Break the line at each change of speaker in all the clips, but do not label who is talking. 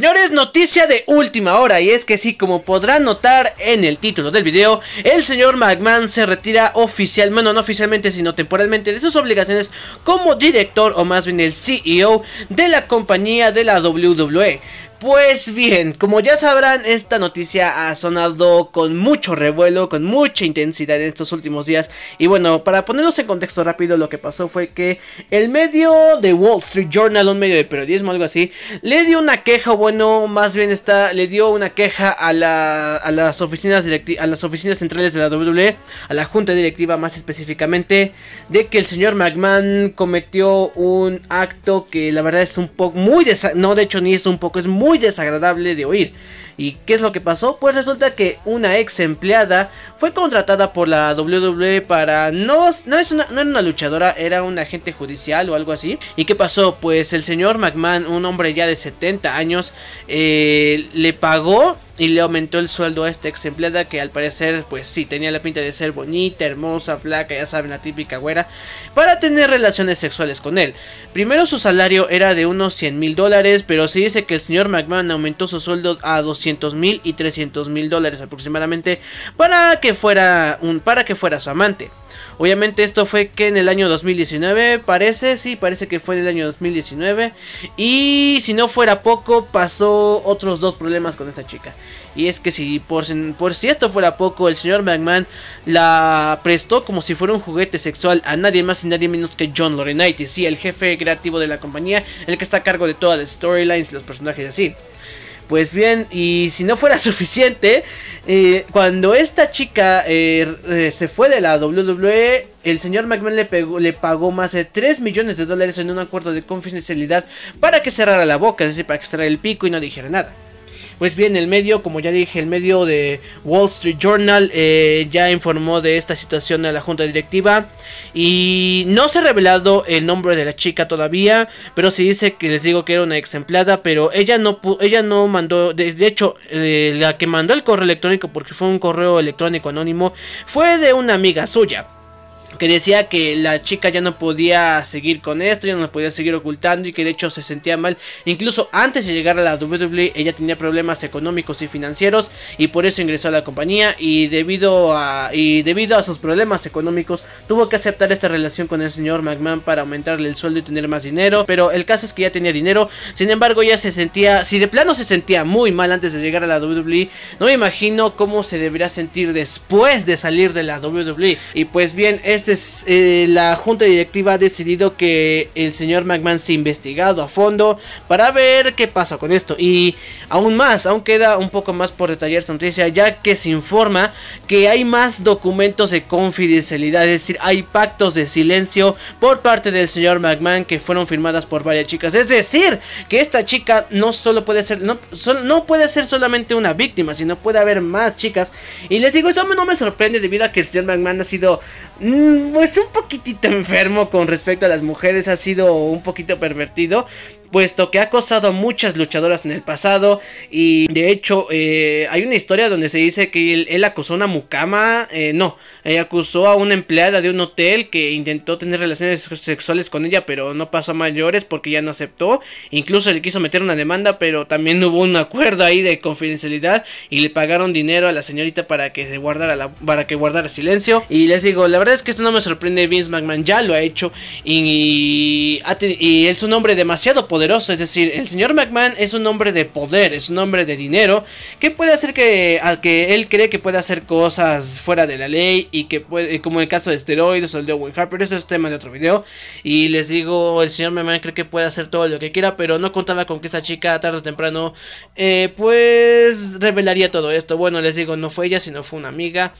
Señores, noticia de última hora y es que sí, como podrán notar en el título del video, el señor McMahon se retira oficialmente, no oficialmente, sino temporalmente de sus obligaciones como director o más bien el CEO de la compañía de la WWE. Pues bien, como ya sabrán, esta noticia ha sonado con mucho revuelo, con mucha intensidad en estos últimos días. Y bueno, para ponernos en contexto rápido, lo que pasó fue que el medio de Wall Street Journal, un medio de periodismo, algo así, le dio una queja, bueno, más bien está, le dio una queja a, a las, oficinas a las oficinas centrales de la WWE, a la junta directiva más específicamente, de que el señor McMahon cometió un acto que la verdad es un poco muy... No, de hecho, ni es un poco, es muy muy desagradable de oír. ¿Y qué es lo que pasó? Pues resulta que una ex empleada fue contratada por la WWE para... No, no, es una, no era una luchadora, era un agente judicial o algo así. ¿Y qué pasó? Pues el señor McMahon, un hombre ya de 70 años, eh, le pagó y le aumentó el sueldo a esta ex que al parecer pues sí tenía la pinta de ser bonita, hermosa, flaca, ya saben la típica güera, para tener relaciones sexuales con él. Primero su salario era de unos 100 mil dólares, pero se dice que el señor McMahon aumentó su sueldo a 200 mil y 300 mil dólares aproximadamente para que fuera un, para que fuera su amante. Obviamente esto fue que en el año 2019, parece, sí, parece que fue en el año 2019. Y si no fuera poco, pasó otros dos problemas con esta chica. Y es que si por, si esto fuera poco, el señor McMahon la prestó como si fuera un juguete sexual a nadie más y nadie menos que John Laurinaitis, sí, el jefe creativo de la compañía, el que está a cargo de todas las storylines y los personajes así. Pues bien, y si no fuera suficiente, eh, cuando esta chica eh, eh, se fue de la WWE, el señor McMahon le, pagó más de 3 millones de dólares en un acuerdo de confidencialidad para que cerrara la boca, es decir, para que el pico y no dijera nada. Pues bien, el medio, como ya dije, el medio de Wall Street Journal eh, ya informó de esta situación a la junta directiva y no se ha revelado el nombre de la chica todavía, pero se dice que les digo que era una exemplada. pero ella no ella no mandó, de, hecho, eh, la que mandó el correo electrónico porque fue un correo electrónico anónimo fue de una amiga suya que decía que la chica ya no podía seguir con esto, ya no podía seguir ocultando y que de hecho se sentía mal. Incluso antes de llegar a la WWE ella tenía problemas económicos y financieros y por eso ingresó a la compañía y debido a, y debido a sus problemas económicos tuvo que aceptar esta relación con el señor McMahon para aumentarle el sueldo y tener más dinero, pero el caso es que ya tenía dinero, sin embargo ya se sentía, si de plano se sentía muy mal antes de llegar a la WWE, no me imagino cómo se debería sentir después de salir de la WWE. Y pues bien, es este eh, la junta directiva ha decidido que el señor McMahon se ha investigado a fondo para ver qué pasa con esto. Y aún más, aún queda un poco más por detallar esta noticia, ya que se informa que hay más documentos de confidencialidad, es decir, hay pactos de silencio por parte del señor McMahon que fueron firmadas por varias chicas. Es decir, que esta chica no solo puede ser, no, no puede ser solamente una víctima, sino puede haber más chicas. Y les digo, esto no me sorprende debido a que el señor McMahon ha sido pues un poquitito enfermo con respecto a las mujeres, ha sido un poquito pervertido, puesto que ha acosado a muchas luchadoras en el pasado y de hecho eh, hay una historia donde se dice que él, acusó a una mucama, eh, no, él eh, acusó a una empleada de un hotel que intentó tener relaciones sexuales con ella pero no pasó a mayores porque ya no aceptó, incluso le quiso meter una demanda pero también hubo un acuerdo ahí de confidencialidad y le pagaron dinero a la señorita para que se guardara para que guardara silencio y les digo la verdad es que esto no me sorprende Vince McMahon ya lo ha hecho y, y, y es un hombre demasiado poderoso es decir, el señor McMahon es un hombre de poder, es un hombre de dinero, que puede hacer que, al que él cree que puede hacer cosas fuera de la ley y que puede, eh, como en el caso de esteroides o el de Owen Harper, eso es tema de otro video. Y les digo, el señor McMahon cree que puede hacer todo lo que quiera, pero no contaba con que esa chica tarde o temprano, eh, pues revelaría todo esto. Bueno, les digo, no fue ella, sino fue una amiga.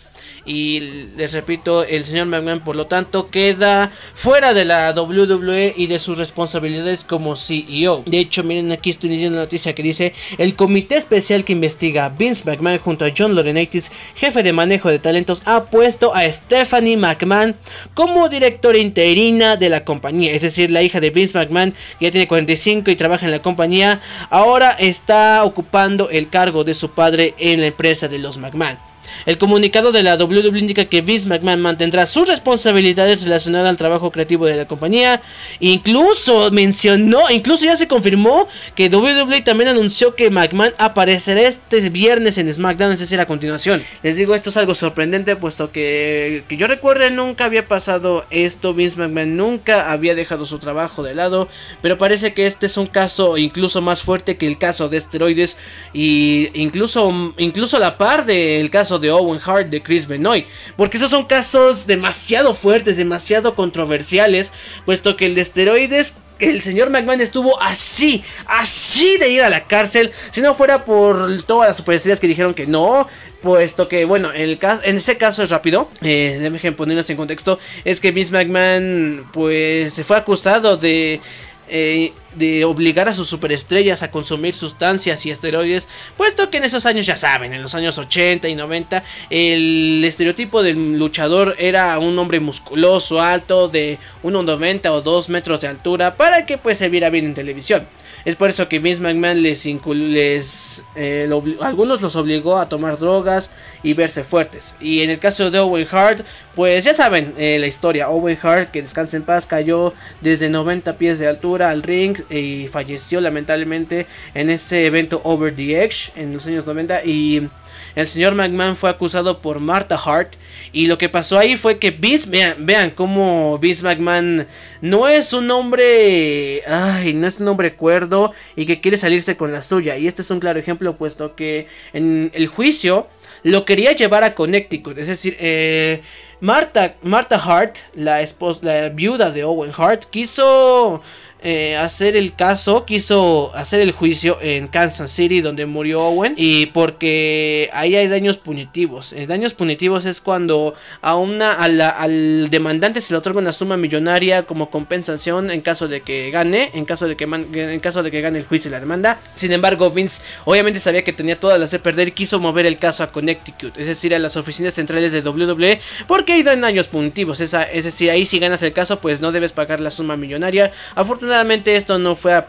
Y les repito, el señor McMahon, por lo tanto, queda fuera de la WWE y de sus responsabilidades como si de hecho, miren, aquí estoy leyendo la noticia que dice: El comité especial que investiga a Vince McMahon junto a John Laurinaitis, jefe de manejo de talentos, ha puesto a Stephanie McMahon como directora interina de la compañía. Es decir, la hija de Vince McMahon, que ya tiene 45 y trabaja en la compañía, ahora está ocupando el cargo de su padre en la empresa de los McMahon. El comunicado de la WWE indica que Vince McMahon mantendrá sus responsabilidades relacionadas al trabajo creativo de la compañía. Incluso mencionó, incluso ya se confirmó que WWE también anunció que McMahon aparecerá este viernes en SmackDown, es decir, a continuación. Les digo, esto es algo sorprendente, puesto que, que yo recuerde nunca había pasado esto. Vince McMahon nunca había dejado su trabajo de lado, pero parece que este es un caso incluso más fuerte que el caso de esteroides y incluso, incluso la par del caso de Owen Hart, de Chris Benoit, porque esos son casos demasiado fuertes, demasiado controversiales, puesto que el de esteroides el señor McMahon estuvo así, así de ir a la cárcel, si no fuera por todas las superestrellas que dijeron que no, puesto que, bueno, en, el caso, en este caso es rápido, eh, déjenme ponernos en contexto, es que Vince McMahon, pues, se fue acusado de eh, de obligar a sus superestrellas a consumir sustancias y esteroides, puesto que en esos años ya saben, en los años 80 y 90, el estereotipo del luchador era un hombre musculoso, alto, de 1,90 o 2 metros de altura, para que pues se viera bien en televisión. Es por eso que Vince McMahon les, les eh, algunos los obligó a tomar drogas y verse fuertes. Y en el caso de Owen Hart, pues ya saben eh, la historia. Owen Hart, que descansa en paz, cayó desde 90 pies de altura al ring y falleció lamentablemente en ese evento Over the Edge en los años 90 y el señor McMahon fue acusado por Martha Hart. Y lo que pasó ahí fue que Vince, vean, vean cómo Vince McMahon no es un hombre, ay, no es un hombre cuerdo y que quiere salirse con la suya. Y este es un claro ejemplo, puesto que en el juicio lo quería llevar a Connecticut. Es decir, eh, Martha, Hart, la, esposa, la viuda de Owen Hart, quiso eh, hacer el caso, quiso hacer el juicio en Kansas City donde murió Owen y porque ahí hay daños punitivos. Eh, daños punitivos es cuando a una al demandante se le otorga una suma millonaria como compensación en caso de que gane, en caso de que en caso de que gane el juicio y la demanda. Sin embargo, Vince obviamente sabía que tenía todas las de perder quiso mover el caso a Connecticut, es decir, a las oficinas centrales de WWE, porque ahí dan daños punitivos. es decir, ahí si ganas el caso, pues no debes pagar la suma millonaria. Afortunadamente Desafortunadamente esto no fue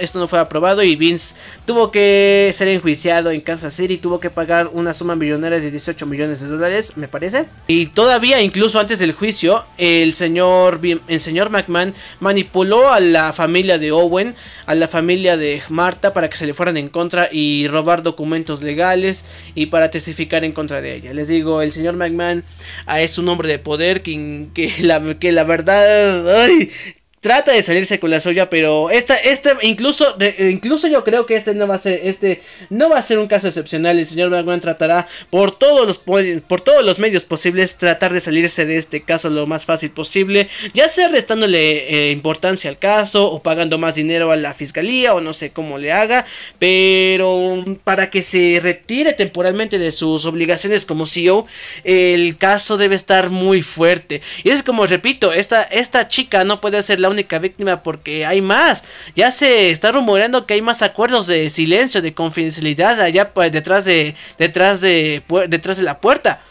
esto no fue aprobado y Vince tuvo que ser enjuiciado en Kansas City, tuvo que pagar una suma millonaria de 18 millones de dólares, me parece. Y todavía incluso antes del juicio, el señor el señor McMahon manipuló a la familia de Owen, a la familia de Marta para que se le fueran en contra y robar documentos legales y para testificar en contra de ella. Les digo, el señor McMahon ah, es un hombre de poder que, que la, que la verdad trata de salirse con la suya, pero esta, este, incluso, eh, incluso yo creo que este no va a ser, este no va a ser un caso excepcional. El señor Bergman tratará por todos los, por todos los medios posibles tratar de salirse de este caso lo más fácil posible, ya sea restándole eh, importancia al caso o pagando más dinero a la fiscalía o no sé cómo le haga, pero para que se retire temporalmente de sus obligaciones como CEO, el caso debe estar muy fuerte. Y es como repito, esta, esta chica no puede ser la única víctima porque hay más. Ya se está rumoreando que hay más acuerdos de silencio, de confidencialidad allá pues, detrás de detrás de detrás de la puerta.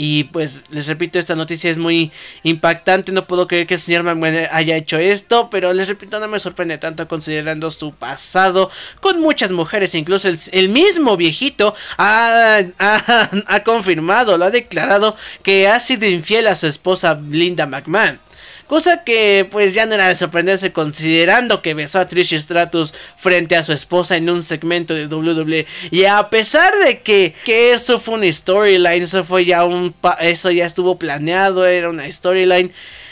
Y pues les repito, esta noticia es muy impactante. No puedo creer que el señor McMahon haya hecho esto. Pero les repito, no me sorprende tanto considerando su pasado con muchas mujeres. Incluso el, mismo viejito ha, ha confirmado, lo ha declarado que ha sido infiel a su esposa Linda McMahon cosa que pues ya no era de sorprenderse considerando que besó a Trish Stratus frente a su esposa en un segmento de WWE y a pesar de que, que eso fue una storyline, eso fue ya un eso ya estuvo planeado, era una storyline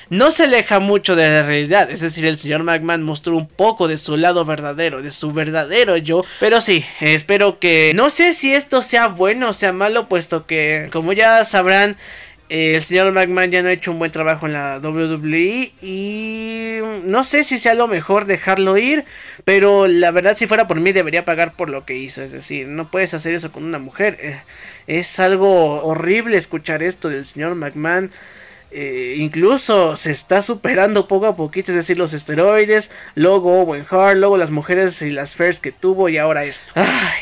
no se aleja mucho de la realidad, es decir, el señor McMahon mostró un poco de su lado verdadero, de su verdadero yo, pero sí, espero que no sé si esto sea bueno o sea malo, puesto que como ya sabrán, el señor McMahon ya no ha hecho un buen trabajo en la WWE y no sé si sea lo mejor dejarlo ir, pero la verdad si fuera por mí debería pagar por lo que hizo, es decir, no puedes hacer eso con una mujer. Eh, es algo horrible escuchar esto del señor McMahon. Eh, incluso se está superando poco a poquito, es decir, los esteroides, luego Owen Hart, luego las mujeres y las fairs que tuvo y ahora esto.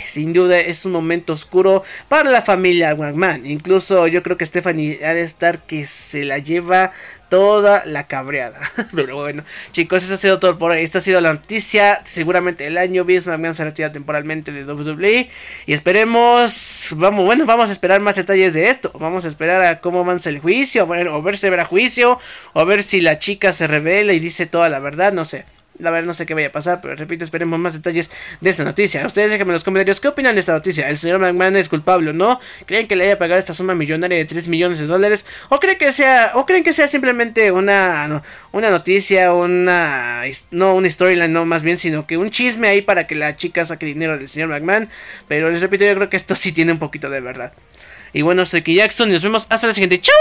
sin duda es un momento oscuro para la familia Wangman. Incluso yo creo que Stephanie ha de estar que se la lleva toda la cabreada. Pero bueno, chicos, eso ha sido todo por hoy. Esta ha sido la noticia. Seguramente el año mismo McMahon se retira temporalmente de WWE. Y esperemos. Vamos, bueno, vamos a esperar más detalles de esto. Vamos a esperar a cómo avanza el juicio. o ver si verá juicio. O ver si la chica se revela y dice toda la verdad. No sé. La verdad no sé qué vaya a pasar, pero repito, esperemos más detalles de esta noticia. Ustedes déjenme en los comentarios qué opinan de esta noticia. ¿El señor McMahon es culpable o no? ¿Creen que le haya pagado esta suma millonaria de 3 millones de dólares? ¿O creen que sea, o creen que sea simplemente una, una noticia, una, no una storyline, no más bien, sino que un chisme ahí para que la chica saque dinero del señor McMahon? Pero les repito, yo creo que esto sí tiene un poquito de verdad. Y bueno, soy que Jackson y nos vemos hasta la siguiente. ¡Chau!